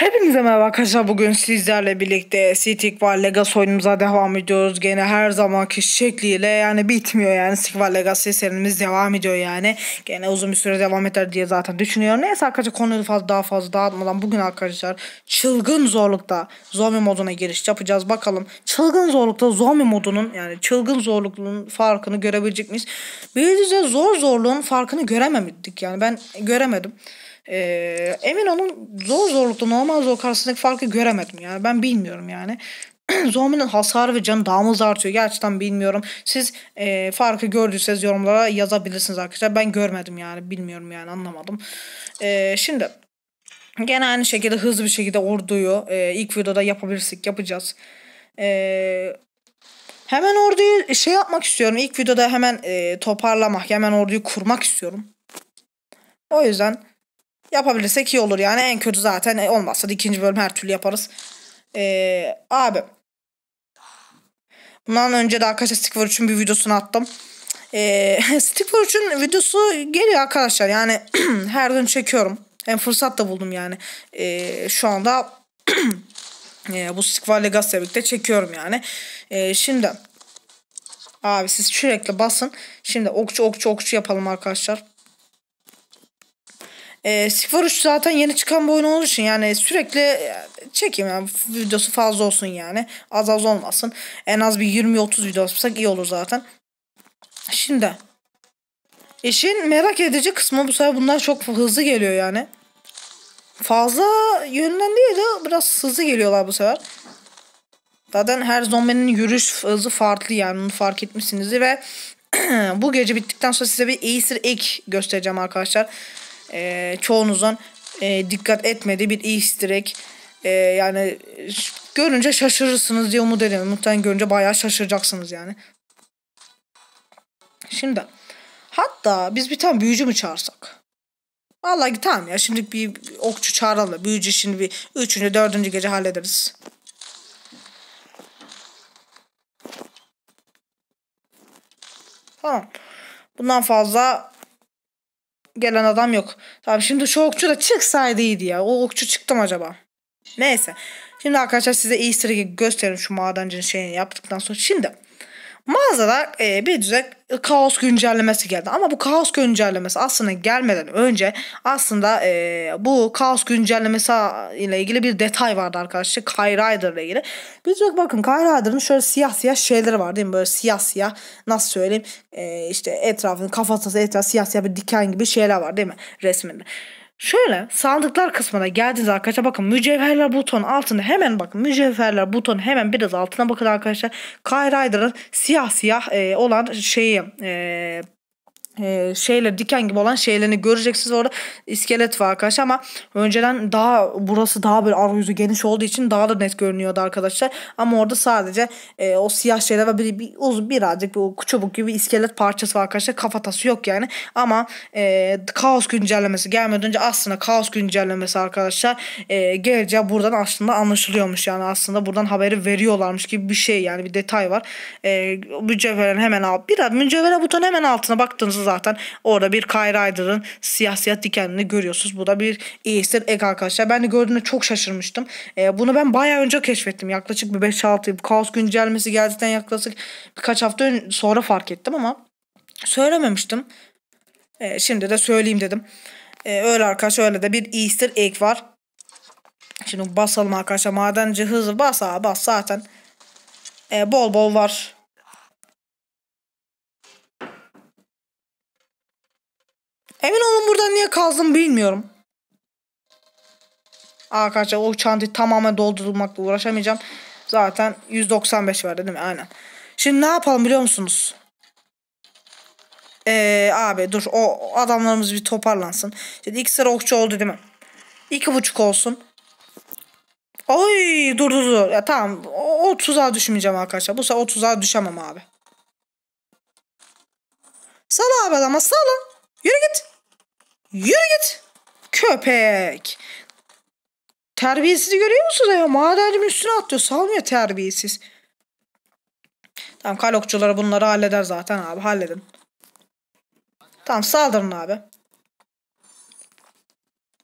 Hepinize merhaba arkadaşlar bugün sizlerle birlikte Citic var Legacy oyunumuza devam ediyoruz. Gene her zamanki şekliyle yani bitmiyor yani Citic var Legacy serimiz devam ediyor yani. Gene uzun bir süre devam eder diye zaten düşünüyorum. Neyse arkadaşlar konuyu fazla daha fazla dağıtmadan bugün arkadaşlar çılgın zorlukta zombie moduna giriş yapacağız. Bakalım çılgın zorlukta zombie modunun yani çılgın zorluklunun farkını görebilecek miyiz? Böylece zor zorluğun farkını göremedik yani ben göremedim. E, emin olun zor zorlukta normal zor karşısındaki farkı göremedim yani ben bilmiyorum yani. Zombinin hasarı ve canı daha mı artıyor? Gerçekten bilmiyorum. Siz e, farkı gördüyseniz yorumlara yazabilirsiniz arkadaşlar. Ben görmedim yani. Bilmiyorum yani anlamadım. E, şimdi gene aynı şekilde hızlı bir şekilde orduyu e, ilk videoda yapabilirsek yapacağız. E, hemen orduyu şey yapmak istiyorum. İlk videoda hemen e, toparlamak, hemen orduyu kurmak istiyorum. O yüzden Yapabilirsek iyi olur yani. En kötü zaten e, olmazsa da ikinci bölüm her türlü yaparız. Ee, abi. Bundan önce de arkadaşlar Stickver için bir videosunu attım. Ee, Stickver için videosu geliyor arkadaşlar. Yani her gün çekiyorum. Hem fırsat da buldum yani. Ee, şu anda e, bu Stickver Legacy birlikte çekiyorum yani. Ee, şimdi... Abi siz sürekli basın. Şimdi okçu okçu okçu yapalım arkadaşlar. E, Sikvar 3 zaten yeni çıkan bir oyun olduğu için yani sürekli e, çekeyim yani videosu fazla olsun yani. Az az olmasın. En az bir 20-30 video yapsak iyi olur zaten. Şimdi işin merak edici kısmı bu sefer bunlar çok hızlı geliyor yani. Fazla yönden değil de biraz hızlı geliyorlar bu sefer. Zaten her zombinin yürüyüş hızı farklı yani bunu fark etmişsiniz ve bu gece bittikten sonra size bir Acer egg göstereceğim arkadaşlar e, ee, çoğunuzdan e, dikkat etmediği bir easter egg. E, yani görünce şaşırırsınız diye umut ediyorum. Muhtemelen görünce bayağı şaşıracaksınız yani. Şimdi hatta biz bir tane büyücü mü çağırsak? Vallahi tamam ya şimdi bir okçu çağıralım. Büyücü şimdi bir üçüncü dördüncü gece hallederiz. Tamam. Bundan fazla gelen adam yok. Tamam şimdi şu okçu da çıksaydı iyiydi ya. O okçu çıktı mı acaba? Neyse. Şimdi arkadaşlar size easter egg'i gösterin şu madencinin şeyini yaptıktan sonra. Şimdi Mağazada e, bir düze kaos güncellemesi geldi. Ama bu kaos güncellemesi aslında gelmeden önce aslında e, bu kaos güncellemesi ile ilgili bir detay vardı arkadaşlar. Kai Rider ile ilgili. Bir düze bakın Kai Rider'ın şöyle siyah siyah şeyleri var değil mi? Böyle siyah siyah nasıl söyleyeyim e, işte etrafının kafasında etrafı siyah siyah bir diken gibi şeyler var değil mi resminde. Şöyle sandıklar kısmına geldiğiniz arkadaşlar bakın mücevherler buton altında hemen bakın mücevherler buton hemen biraz altına bakın arkadaşlar. Kyrider'ın siyah siyah e, olan şeyi e, e, şeyle diken gibi olan şeylerini göreceksiniz orada iskelet var arkadaşlar ama önceden daha burası daha böyle arayüzü geniş olduğu için daha da net görünüyordu arkadaşlar ama orada sadece e, o siyah şeyler ve bir, bir uzun birazcık bir çubuk gibi iskelet parçası var arkadaşlar kafatası yok yani ama e, kaos güncellemesi gelmeden önce aslında kaos güncellemesi arkadaşlar e, geleceği buradan aslında anlaşılıyormuş yani aslında buradan haberi veriyorlarmış gibi bir şey yani bir detay var e, mücevherin hemen al bir mücevher butonun hemen altına baktığınızda zaten orada bir Kyle Ryder'ın siyah siyah dikenini görüyorsunuz. Bu da bir easter egg arkadaşlar. Ben de gördüğümde çok şaşırmıştım. E, bunu ben bayağı önce keşfettim. Yaklaşık bir 5-6 kaos güncellemesi geldikten yaklaşık birkaç hafta sonra fark ettim ama söylememiştim. E, şimdi de söyleyeyim dedim. E, öyle arkadaşlar öyle de bir easter egg var. Şimdi basalım arkadaşlar. Madenci hızı bas abi bas zaten. E, bol bol var. Emin olun buradan niye kaldım bilmiyorum. Arkadaşlar o çantayı tamamen doldurmakla uğraşamayacağım. Zaten 195 verdi değil mi? Aynen. Şimdi ne yapalım biliyor musunuz? Ee, abi dur o adamlarımız bir toparlansın. Şimdi iki sıra okçu oldu değil mi? İki buçuk olsun. Oy dur dur dur. Ya, tamam o, o düşmeyeceğim arkadaşlar. Bu sefer 30'a düşemem abi. Sal abi adama salın. Yürü git. Yürü git. Köpek. Terbiyesizi görüyor musunuz ya? Madencimin üstüne atıyor, Salmıyor terbiyesiz. Tamam kalokçuları bunları halleder zaten abi. Halledin. Tamam saldırın abi.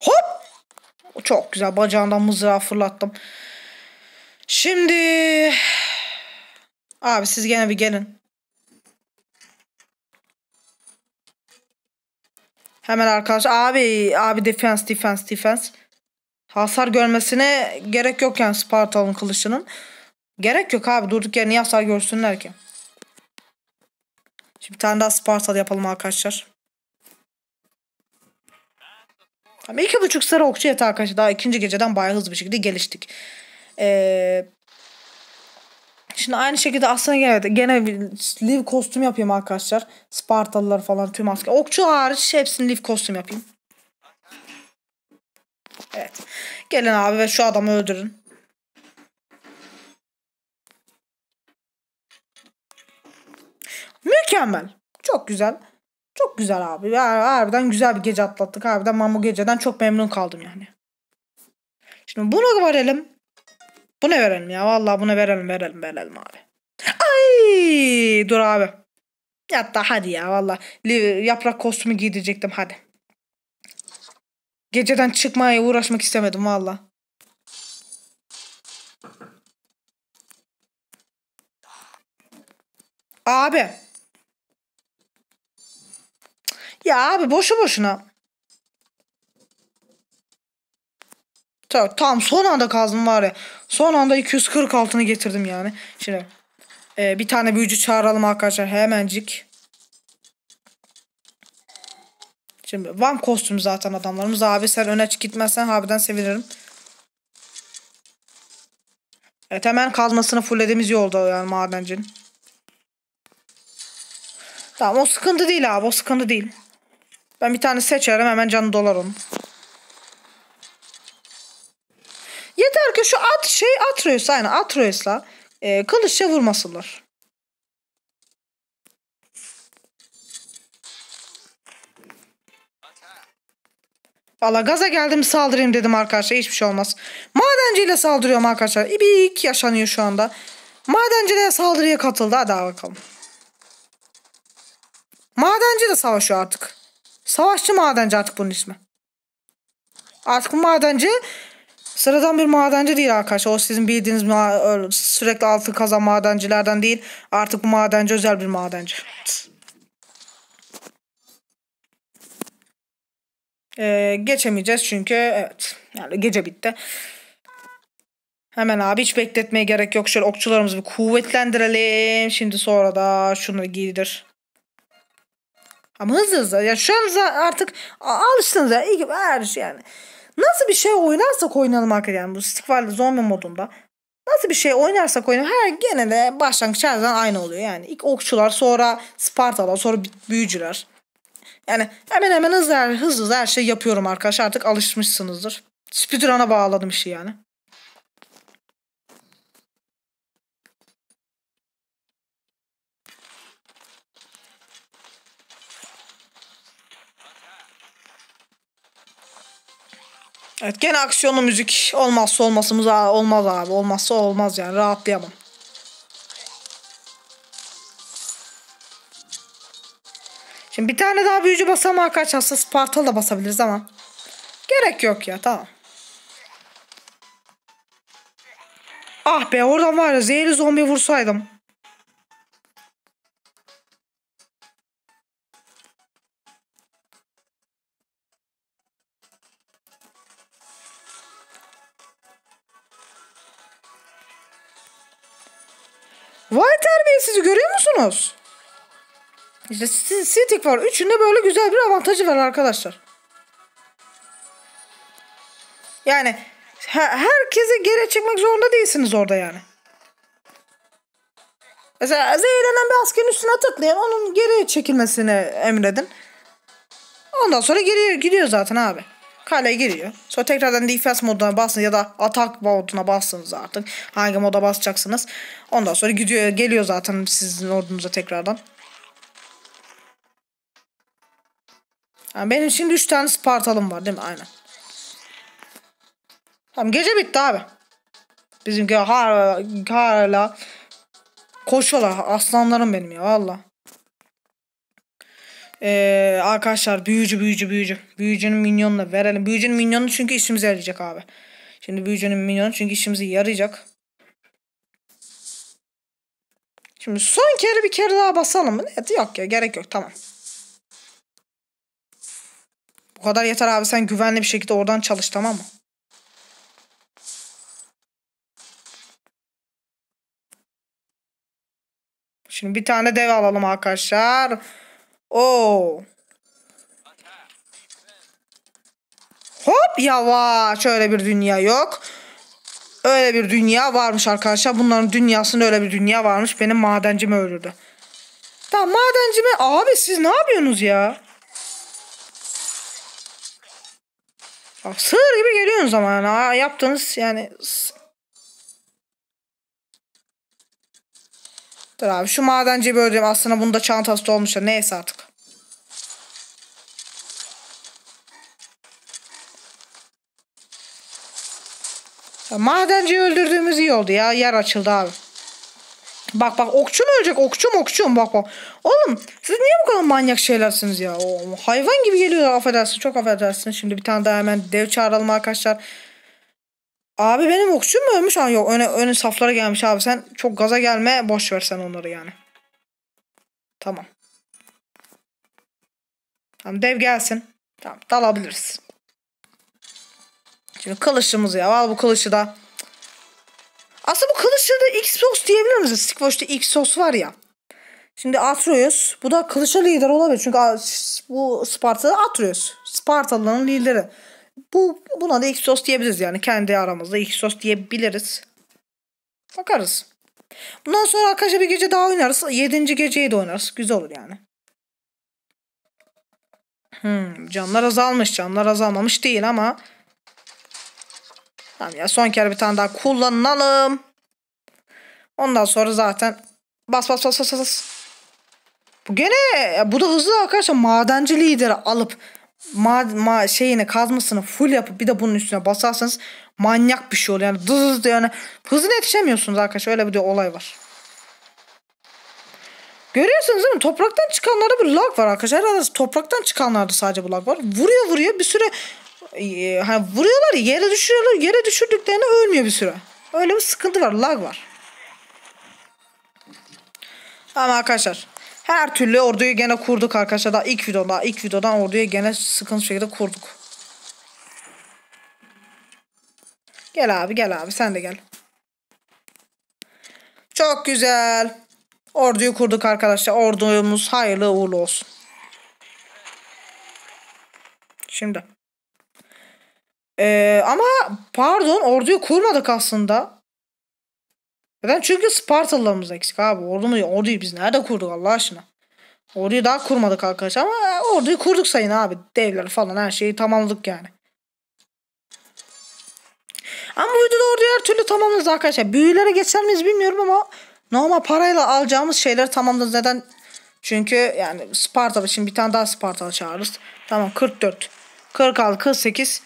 Hop. Çok güzel. Bacağından mızrağı fırlattım. Şimdi... Abi siz gene bir gelin. Hemen arkadaş Abi abi defense defense defense. Hasar görmesine gerek yok yani Spartalı'nın kılıçının. Gerek yok abi durduk yere niye hasar görsünler ki. Şimdi bir tane daha Spartalı yapalım arkadaşlar. Tamam iki buçuk sarı okçu yeter arkadaşlar. Daha ikinci geceden bayağı hızlı bir şekilde geliştik. Ee, Şimdi aynı şekilde aslında gene, gene live kostüm yapayım arkadaşlar. Spartalılar falan tüm asker. Okçu hariç hepsini live kostüm yapayım. Evet. Gelin abi ve şu adamı öldürün. Mükemmel. Çok güzel. Çok güzel abi. Harbiden güzel bir gece atlattık. Harbiden ben bu geceden çok memnun kaldım yani. Şimdi bunu varalım. Bunu verelim ya. Vallahi bunu verelim verelim verelim abi. Ay dur abi. Ya Hatta hadi ya vallahi Yaprak kostümü giyecektim hadi. Geceden çıkmaya uğraşmak istemedim vallahi. Abi. Ya abi boşu boşuna. saat. Tam son anda kazdım var ya. Son anda 240 altını getirdim yani. Şimdi e, bir tane büyücü çağıralım arkadaşlar hemencik. Şimdi vam kostüm zaten adamlarımız. Abi sen öne çık gitmezsen harbiden sevinirim. Evet hemen kazmasını fullediğimiz yolda yani madencinin. Tamam o sıkıntı değil abi o sıkıntı değil. Ben bir tane seçerim hemen canı dolar onun. Yeter ki şu at şey Atreus yani Atreus'la e, kılıçça vurmasınlar. Valla gaza geldim saldırayım dedim arkadaşlar hiçbir şey olmaz. Madenciyle saldırıyorum arkadaşlar. İbik yaşanıyor şu anda. Madencilere saldırıya katıldı hadi bakalım. Madenci de savaşıyor artık. Savaşçı madenci artık bunun ismi. Artık madenci Sıradan bir madenci değil arkadaşlar. O sizin bildiğiniz sürekli altın kazan madencilerden değil. Artık bu madenci özel bir madenci. Ee, geçemeyeceğiz çünkü evet. Yani gece bitti. Hemen abi hiç bekletmeye gerek yok. Şöyle okçularımızı bir kuvvetlendirelim. Şimdi sonra da şunları giydir. Ama hızlı hızlı. Ya şu an artık alıştınız ya. İyi ki şey yani. Nasıl bir şey oynarsak oynayalım arkadaşlar. Yani bu istikvarlı zombi modunda. Nasıl bir şey oynarsak oynayalım. Her gene de başlangıç her zaman aynı oluyor. Yani ilk okçular sonra Spartalar sonra büyücüler. Yani hemen hemen hızlı hızlı her şey yapıyorum arkadaşlar. Artık alışmışsınızdır. Speedrun'a bağladım işi yani. Evet gene aksiyonlu müzik olmazsa olmazımız olmaz abi. Olmazsa olmaz yani rahatlayamam. Şimdi bir tane daha büyücü basamağı kaç hasta Spartal da basabiliriz ama. Gerek yok ya tamam. Ah be oradan var ya zehirli zombi vursaydım. Vay terbiyesizi görüyor musunuz? İşte Citic var. Üçünde böyle güzel bir avantajı var arkadaşlar. Yani herkese geri çıkmak zorunda değilsiniz orada yani. Mesela zehirlenen bir askerin üstüne tıklayan onun geri çekilmesini emredin. Ondan sonra geriye gidiyor zaten abi. Kale giriyor. Sonra tekrardan defense moduna basın ya da atak moduna bassınız artık. Hangi moda basacaksınız. Ondan sonra gidiyor geliyor zaten sizin ordunuza tekrardan. Yani benim şimdi 3 tane Spartalım var değil mi? Aynen. Tamam gece bitti abi. Bizimki hala, hala koşuyorlar. Aslanlarım benim ya valla. Ee, arkadaşlar büyücü büyücü büyücü. Büyücünün minyonunu verelim. Büyücünün minyonu çünkü işimize yarayacak abi. Şimdi büyücünün minyonu çünkü işimize yarayacak. Şimdi son kere bir kere daha basalım mı? Evet, yok ya gerek yok tamam. Bu kadar yeter abi sen güvenli bir şekilde oradan çalış tamam mı? Şimdi bir tane dev alalım arkadaşlar. Oo. Oh. Hop yavaş. şöyle bir dünya yok. Öyle bir dünya varmış arkadaşlar. Bunların dünyasında öyle bir dünya varmış. Benim madencimi öldürdü. Tamam madencimi. Abi siz ne yapıyorsunuz ya? Bak sığır gibi geliyorsunuz ama yani. Yaptığınız yani Dur abi şu madenciyi böleceğim. Aslında bunda çantası da olmuş neyse artık. Ya, madenciyi öldürdüğümüz iyi oldu ya. Yer açıldı abi. Bak bak okçu okçum ölecek okçum okçum bak bak. Oğlum siz niye bu kadar manyak şeylersiniz ya? O, hayvan gibi geliyor affedersin çok affedersin. Şimdi bir tane daha hemen dev çağıralım arkadaşlar. Abi benim okçu mu ölmüş? Ha, yok öne, öne saflara gelmiş abi. Sen çok gaza gelme. Boş ver sen onları yani. Tamam. Tamam dev gelsin. Tamam dalabiliriz. Şimdi kılıçımızı ya. Al bu kılıçı da. Aslında bu da X Xbox diyebilir miyiz? X Xbox var ya. Şimdi Atreus. Bu da kılıça lider olabilir. Çünkü bu Sparta'da Atreus. Spartalıların lideri. Bu, buna da ilk sos diyebiliriz yani. Kendi aramızda ilk sos diyebiliriz. Bakarız. Bundan sonra arkadaşlar bir gece daha oynarız. Yedinci geceyi de oynarız. Güzel olur yani. Hmm, canlar azalmış. Canlar azalmamış değil ama. Tamam ya son kere bir tane daha kullanalım. Ondan sonra zaten bas bas bas bas bas. Bu gene bu da hızlı arkadaşlar madenci lideri alıp ma, ma şeyini kazmasını full yapıp bir de bunun üstüne basarsanız manyak bir şey oluyor. Yani dız diye yani hızına yetişemiyorsunuz arkadaşlar. Öyle bir de olay var. Görüyorsunuz değil mi? Topraktan çıkanlarda bir lag var arkadaşlar. Herhalde topraktan çıkanlarda sadece bu lag var. Vuruyor vuruyor bir süre hani vuruyorlar yere düşüyorlar Yere düşürdüklerinde ölmüyor bir süre. Öyle bir sıkıntı var. Lag var. Ama arkadaşlar her türlü orduyu gene kurduk arkadaşlar. Daha ilk videoda, ilk videodan orduyu gene sıkıntı şekilde kurduk. Gel abi, gel abi. Sen de gel. Çok güzel. Orduyu kurduk arkadaşlar. Ordumuz hayırlı uğurlu olsun. Şimdi. Ee, ama pardon orduyu kurmadık aslında. Neden? Çünkü Spartalılarımız eksik abi. Orduyu, orduyu biz nerede kurduk Allah aşkına? Orduyu daha kurmadık arkadaşlar ama orduyu kurduk sayın abi. devler falan her şeyi tamamladık yani. Ama bu videoda orduyu her türlü tamamlarız arkadaşlar. Büyülere geçer miyiz bilmiyorum ama normal parayla alacağımız şeyler tamamladık Neden? Çünkü yani Spartalı için bir tane daha Spartalı çağırırız. Tamam 44, 46, 48,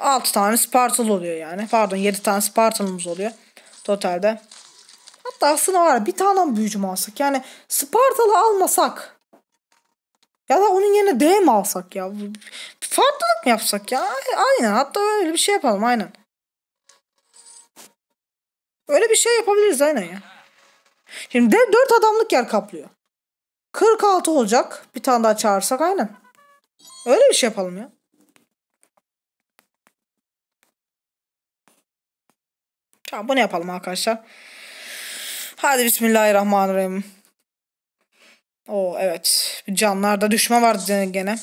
6 tane Spartalı oluyor yani. Pardon 7 tane Spartalımız oluyor totalde. Hatta aslında var bir tane büyücü mü alsak? Yani Spartalı almasak. Ya da onun yerine D mi alsak ya? Farklılık mı yapsak ya? Aynen hatta öyle bir şey yapalım aynen. Öyle bir şey yapabiliriz aynen ya. Şimdi D 4 adamlık yer kaplıyor. 46 olacak. Bir tane daha çağırsak aynen. Öyle bir şey yapalım ya. Tamam bunu yapalım arkadaşlar. Hadi bismillahirrahmanirrahim. Oo evet. Canlarda düşme vardı gene.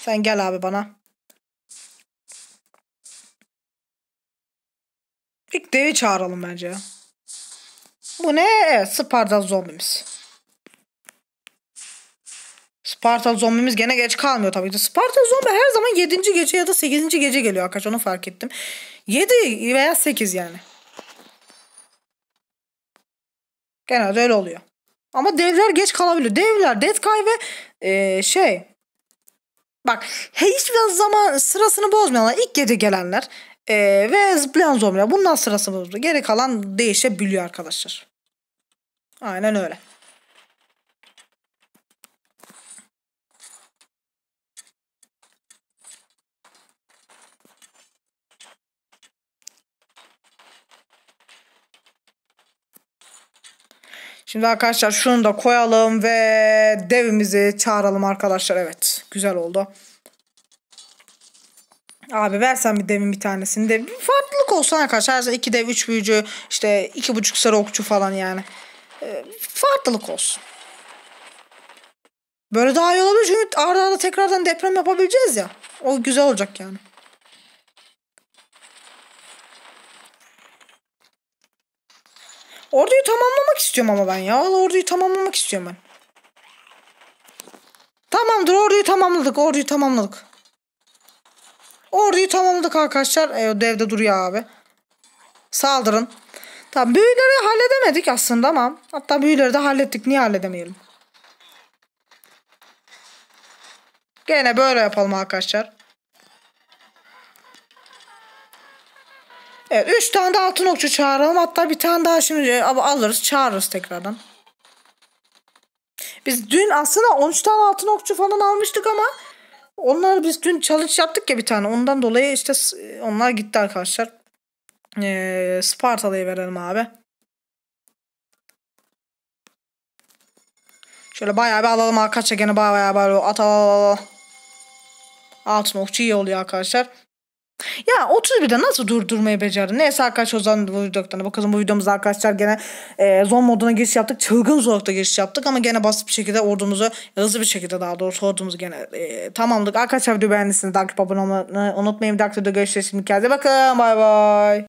Sen gel abi bana. İlk devi çağıralım bence. Bu ne? Evet, Sparda zombimiz. Spartalı zombimiz gene geç kalmıyor tabii ki. Spartalı zombi her zaman 7. gece ya da 8. gece geliyor arkadaşlar onu fark ettim. 7 veya 8 yani. Genelde öyle oluyor. Ama devler geç kalabiliyor. Devler, Dead Guy ve ee, şey. Bak hiçbir zaman sırasını bozmayanlar. ilk gece gelenler ee, ve zıplayan zombiler. Bundan sırası bozuluyor. Geri kalan değişebiliyor arkadaşlar. Aynen öyle. Şimdi arkadaşlar şunu da koyalım ve devimizi çağıralım arkadaşlar. Evet güzel oldu. Abi versen bir devin bir tanesini de bir farklılık olsun arkadaşlar. Şey iki dev, üç büyücü, işte iki buçuk sarı okçu falan yani. Ee, farklılık olsun. Böyle daha iyi olabilir çünkü arda arda tekrardan deprem yapabileceğiz ya. O güzel olacak yani. Orduyu tamamlamak istiyorum ama ben ya. Orduyu tamamlamak istiyorum ben. Tamamdır orduyu tamamladık. Orduyu tamamladık. Orduyu tamamladık arkadaşlar. E, devde duruyor abi. Saldırın. Tamam büyüleri halledemedik aslında ama. Hatta büyüleri de hallettik. Niye halledemeyelim? Gene böyle yapalım arkadaşlar. Evet üç tane de altın okçu çağıralım. Hatta bir tane daha şimdi e, alırız çağırırız tekrardan. Biz dün aslında 13 tane altın okçu falan almıştık ama onlar biz dün challenge yaptık ya bir tane. Ondan dolayı işte onlar gitti arkadaşlar. Ee, Spartalı'yı verelim abi. Şöyle bayağı bir alalım arkadaşlar. Gene bayağı bayağı at al al al. Altın okçu iyi oluyor arkadaşlar. Ya 31'de nasıl durdurmayı becerdi? Neyse arkadaşlar o zaman bu videodan bakalım. Bu videomuzda arkadaşlar gene e, zon moduna giriş yaptık. Çılgın zorlukta giriş yaptık ama gene basit bir şekilde ordumuzu hızlı bir şekilde daha doğrusu ordumuzu gene e, tamamladık. Arkadaşlar video beğendiyseniz takip abone olmayı unutmayın. Bir dakika da görüşürüz. Şimdi kendinize bakın. Bay bay.